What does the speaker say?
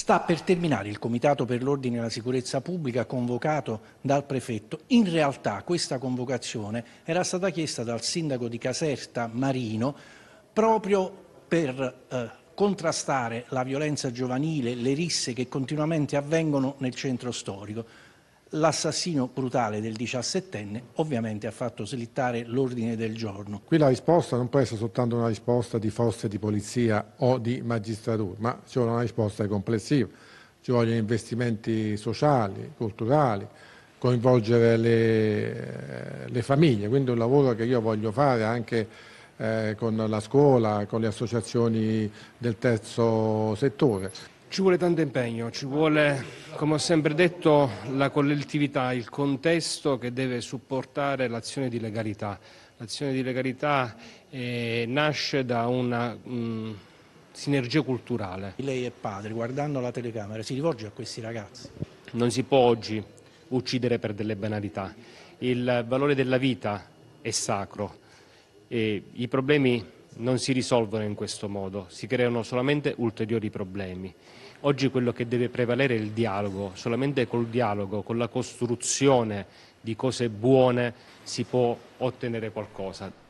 Sta per terminare il Comitato per l'Ordine e la Sicurezza Pubblica convocato dal prefetto. In realtà questa convocazione era stata chiesta dal sindaco di Caserta, Marino, proprio per eh, contrastare la violenza giovanile, le risse che continuamente avvengono nel centro storico. L'assassino brutale del 17enne ovviamente ha fatto slittare l'ordine del giorno. Qui la risposta non può essere soltanto una risposta di forze di polizia o di magistratura, ma ci vuole una risposta complessiva. Ci vogliono investimenti sociali, culturali, coinvolgere le, eh, le famiglie, quindi è un lavoro che io voglio fare anche eh, con la scuola, con le associazioni del terzo settore. Ci vuole tanto impegno, ci vuole, come ho sempre detto, la collettività, il contesto che deve supportare l'azione di legalità. L'azione di legalità eh, nasce da una mh, sinergia culturale. Lei è padre, guardando la telecamera, si rivolge a questi ragazzi? Non si può oggi uccidere per delle banalità. Il valore della vita è sacro. E I problemi non si risolvono in questo modo, si creano solamente ulteriori problemi. Oggi quello che deve prevalere è il dialogo, solamente col dialogo, con la costruzione di cose buone si può ottenere qualcosa.